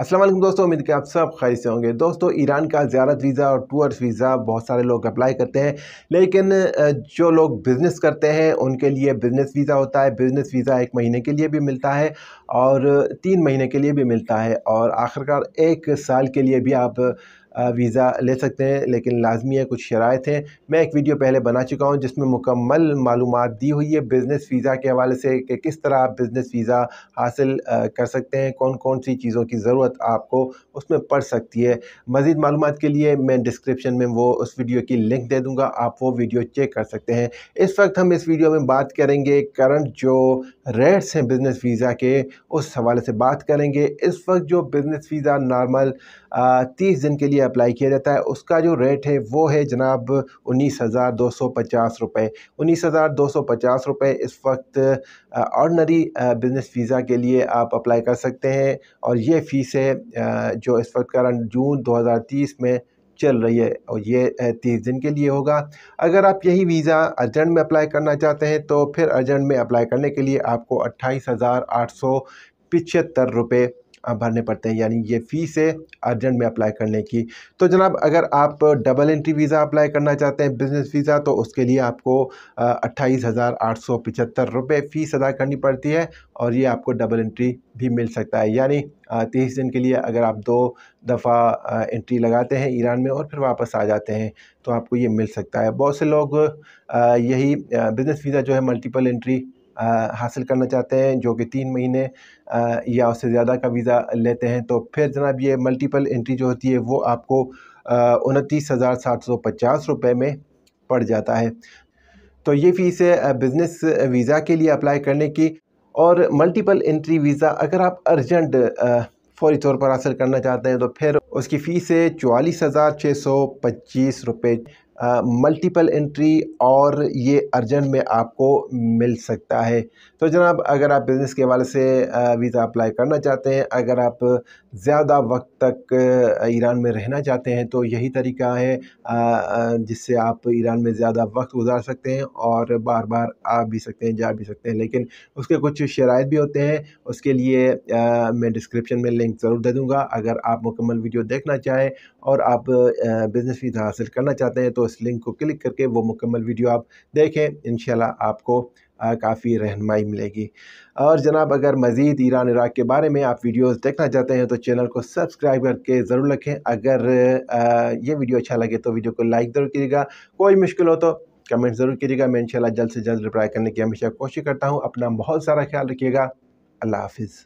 असलम दोस्तों उम्मीद के आप सब खैर से होंगे दोस्तों ईरान का ज्यारत वीज़ा और टूर्स वीज़ा बहुत सारे लोग अप्लाई करते हैं लेकिन जो लोग बिज़नेस करते हैं उनके लिए बिज़नेस वीज़ा होता है बिज़नेस वीज़ा एक महीने के लिए भी मिलता है और तीन महीने के लिए भी मिलता है और आखिरकार एक साल के लिए भी आप वीज़ा ले सकते हैं लेकिन लाजमी है कुछ शरात हैं मैं एक वीडियो पहले बना चुका हूँ जिसमें मुकम्मल मालूम दी हुई है बिज़नेस वीज़ा के हवाले से कि किस तरह आप बिज़नेस वीज़ा हासिल कर सकते हैं कौन कौन सी चीज़ों की ज़रूरत आपको उसमें पड़ सकती है मज़ीद मालूम के लिए मैं डिस्क्रिप्शन में वो उस वीडियो की लिंक दे दूँगा आप वो वीडियो चेक कर सकते हैं इस वक्त हम इस वीडियो में बात करेंगे करंट जो रेट्स हैं बिज़नेस वीज़ा के उस हवाले से बात करेंगे इस वक्त जो बिज़नेस वीज़ा नॉर्मल तीस दिन के लिए अप्लाई किया जाता है उसका जो रेट है वो है जनाब उन्नीस हज़ार दो सौ पचास रुपये उन्नीस हज़ार दो सौ पचास रुपये इस वक्त ऑर्डनरी बिज़नेस वीज़ा के लिए आप अप्लाई कर सकते हैं और ये फ़ीस है जो इस वक्त करंट जून दो हज़ार तीस में चल रही है और ये तीस दिन के लिए होगा अगर आप यही वीज़ा अर्जेंट में अप्लाई करना चाहते हैं तो फिर अर्जेंट में अप्लाई करने के लिए आपको अट्ठाईस हज़ार आठ सौ पिछहत्तर रुपये भरने पड़ते हैं यानी ये फ़ीस है अर्जेंट में अप्लाई करने की तो जनाब अगर आप डबल एंट्री वीज़ा अप्लाई करना चाहते हैं बिज़नेस वीज़ा तो उसके लिए आपको अट्ठाईस हज़ार आठ सौ पिचहत्तर रुपये फ़ीस अदा करनी पड़ती है और ये आपको डबल एंट्री भी मिल सकता है यानी तीस दिन के लिए अगर आप दो दफ़ा एंट्री लगाते हैं ईरान में और फिर वापस आ जाते हैं तो आपको ये मिल सकता है बहुत से लोग यही बिज़नेस वीज़ा जो है मल्टीपल एंट्री हासिल करना चाहते हैं जो कि तीन महीने या उससे ज़्यादा का वीज़ा लेते हैं तो फिर जनाब ये मल्टीपल एंट्री जो होती है वो आपको उनतीस हज़ार सात सौ पचास रुपये में पड़ जाता है तो ये फ़ीस है बिज़नेस वीज़ा के लिए अप्लाई करने की और मल्टीपल एंट्री वीज़ा अगर आप अर्जेंट फौरी तौर पर हासिल करना चाहते हैं तो फिर उसकी फ़ीस है चवालीस हज़ार छः सौ पच्चीस रुपये मल्टीपल एंट्री और ये अर्जेंट में आपको मिल सकता है तो जनाब अगर आप बिज़नेस के हवाले से वीज़ा अप्लाई करना चाहते हैं अगर आप ज़्यादा वक्त तक ईरान में रहना चाहते हैं तो यही तरीका है जिससे आप ईरान में ज़्यादा वक्त गुजार सकते हैं और बार बार आ भी सकते हैं जा भी सकते हैं लेकिन उसके कुछ शराइ भी होते हैं उसके लिए मैं डिस्क्रिप्शन में लिंक ज़रूर दे दूँगा अगर आप मुकम्मल वीडियो देखना चाहें और आप बिज़नेस वीज़ा हासिल करना चाहते हैं तो उस लिंक को क्लिक करके वो मुकम्मल वीडियो आप देखें इन आपको काफ़ी रहनमाई मिलेगी और जनाब अगर मज़ीद ईरान इराक के बारे में आप वीडियोस देखना चाहते हैं तो चैनल को सब्सक्राइब करके ज़रूर रखें अगर ये वीडियो अच्छा लगे तो वीडियो को लाइक ज़रूर कीजिएगा कोई मुश्किल हो तो कमेंट ज़रूर कीजिएगा मैं इंशाल्लाह जल्द से जल्द रिप्लाई करने की हमेशा कोशिश करता हूँ अपना बहुत सारा ख्याल रखिएगा अल्लाह हाफिज़